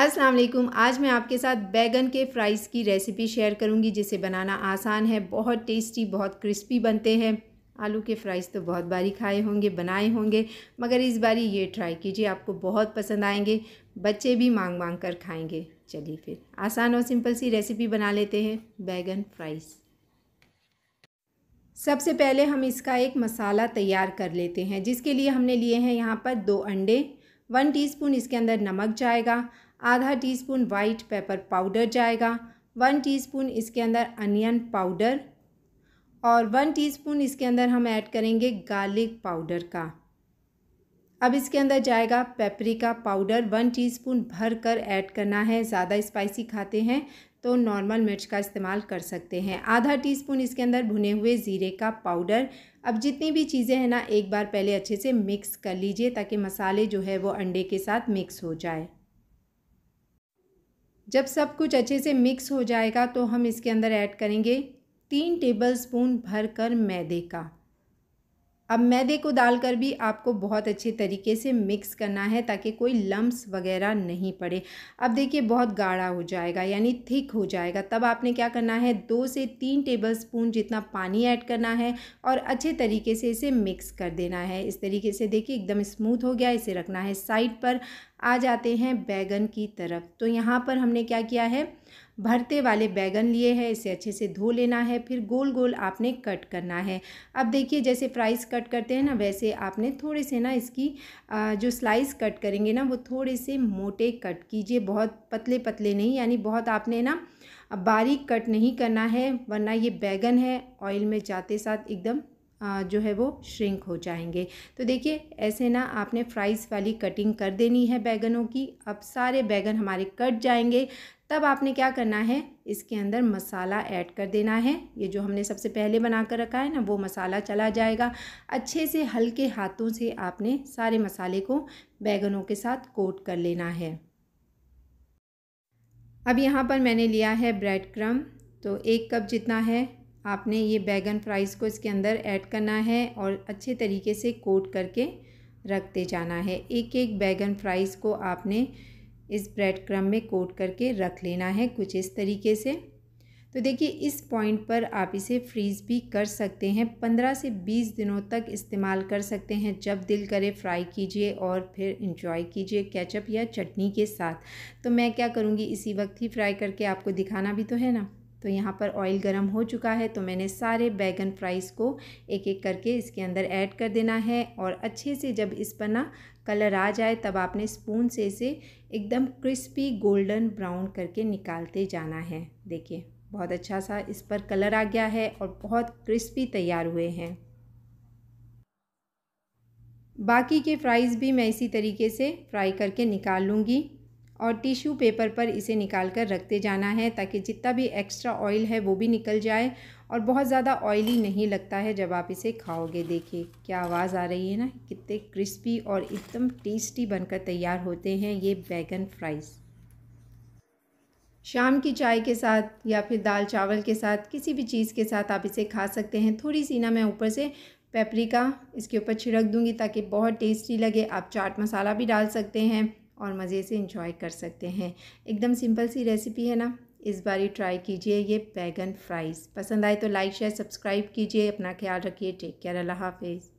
अस्सलाम वालेकुम आज मैं आपके साथ बैगन के फ्राइज़ की रेसिपी शेयर करूंगी जिसे बनाना आसान है बहुत टेस्टी बहुत क्रिस्पी बनते हैं आलू के फ्राइज़ तो बहुत बारी खाए होंगे बनाए होंगे मगर इस बारी ये ट्राई कीजिए आपको बहुत पसंद आएंगे बच्चे भी मांग मांग कर खाएंगे चलिए फिर आसान और सिंपल सी रेसिपी बना लेते हैं बैगन फ्राइज़ सबसे पहले हम इसका एक मसाला तैयार कर लेते हैं जिसके लिए हमने लिए हैं यहाँ पर दो अंडे वन टीस्पून इसके अंदर नमक जाएगा आधा टीस्पून वाइट पेपर पाउडर जाएगा वन टीस्पून इसके अंदर अनियन पाउडर और वन टीस्पून इसके अंदर हम ऐड करेंगे गार्लिक पाउडर का अब इसके अंदर जाएगा पेपरिका पाउडर वन टीस्पून भर कर ऐड करना है ज़्यादा स्पाइसी खाते हैं तो नॉर्मल मिर्च का इस्तेमाल कर सकते हैं आधा टीस्पून इसके अंदर भुने हुए ज़ीरे का पाउडर अब जितनी भी चीज़ें हैं ना एक बार पहले अच्छे से मिक्स कर लीजिए ताकि मसाले जो है वो अंडे के साथ मिक्स हो जाए जब सब कुछ अच्छे से मिक्स हो जाएगा तो हम इसके अंदर ऐड करेंगे तीन टेबल स्पून भर कर मैदे का अब मैदे को डालकर भी आपको बहुत अच्छे तरीके से मिक्स करना है ताकि कोई लम्स वगैरह नहीं पड़े अब देखिए बहुत गाढ़ा हो जाएगा यानी थिक हो जाएगा तब आपने क्या करना है दो से तीन टेबल स्पून जितना पानी ऐड करना है और अच्छे तरीके से इसे मिक्स कर देना है इस तरीके से देखिए एकदम स्मूथ हो गया इसे रखना है साइड पर आ जाते हैं बैगन की तरफ तो यहाँ पर हमने क्या किया है भरते वाले बैगन लिए हैं इसे अच्छे से धो लेना है फिर गोल गोल आपने कट करना है अब देखिए जैसे फ्राइज कट करते हैं ना वैसे आपने थोड़े से ना इसकी जो स्लाइस कट करेंगे ना वो थोड़े से मोटे कट कीजिए बहुत पतले पतले नहीं यानी बहुत आपने ना बारीक कट नहीं करना है वरना ये बैगन है ऑयल में जाते साथ एकदम जो है वो श्रिंक हो जाएंगे तो देखिए ऐसे ना आपने फ्राइज़ वाली कटिंग कर देनी है बैगनों की अब सारे बैगन हमारे कट जाएंगे तब आपने क्या करना है इसके अंदर मसाला ऐड कर देना है ये जो हमने सबसे पहले बना कर रखा है ना वो मसाला चला जाएगा अच्छे से हल्के हाथों से आपने सारे मसाले को बैगनों के साथ कोट कर लेना है अब यहाँ पर मैंने लिया है ब्रेड क्रम तो एक कप जितना है आपने ये बैगन फ्राइज़ को इसके अंदर ऐड करना है और अच्छे तरीके से कोट करके रखते जाना है एक एक बैगन फ्राइज़ को आपने इस ब्रेड क्रम में कोट करके रख लेना है कुछ इस तरीके से तो देखिए इस पॉइंट पर आप इसे फ्रीज़ भी कर सकते हैं पंद्रह से बीस दिनों तक इस्तेमाल कर सकते हैं जब दिल करे फ्राई कीजिए और फिर इंजॉय कीजिए केचप या चटनी के साथ तो मैं क्या करूँगी इसी वक्त ही फ्राई करके आपको दिखाना भी तो है ना तो यहाँ पर ऑयल गरम हो चुका है तो मैंने सारे बैगन फ्राइज़ को एक एक करके इसके अंदर ऐड कर देना है और अच्छे से जब इस पर ना कलर आ जाए तब आपने स्पून से इसे एकदम क्रिस्पी गोल्डन ब्राउन करके निकालते जाना है देखिए बहुत अच्छा सा इस पर कलर आ गया है और बहुत क्रिस्पी तैयार हुए हैं बाकी के फ्राइज़ भी मैं इसी तरीके से फ्राई करके निकाल लूँगी और टिश्यू पेपर पर इसे निकाल कर रखते जाना है ताकि जितना भी एक्स्ट्रा ऑयल है वो भी निकल जाए और बहुत ज़्यादा ऑयली नहीं लगता है जब आप इसे खाओगे देखिए क्या आवाज़ आ रही है ना कितने क्रिस्पी और एकदम टेस्टी बनकर तैयार होते हैं ये बैगन फ्राइज़ शाम की चाय के साथ या फिर दाल चावल के साथ किसी भी चीज़ के साथ आप इसे खा सकते हैं थोड़ी सी ना मैं ऊपर से पेपरिका इसके ऊपर छिड़क दूंगी ताकि बहुत टेस्टी लगे आप चाट मसाला भी डाल सकते हैं और मज़े से इंजॉय कर सकते हैं एकदम सिंपल सी रेसिपी है ना इस बार ही ट्राई कीजिए ये बैगन फ्राइज़ पसंद आए तो लाइक शेयर सब्सक्राइब कीजिए अपना ख्याल रखिए टेक केयर अल्लाह हाफिज़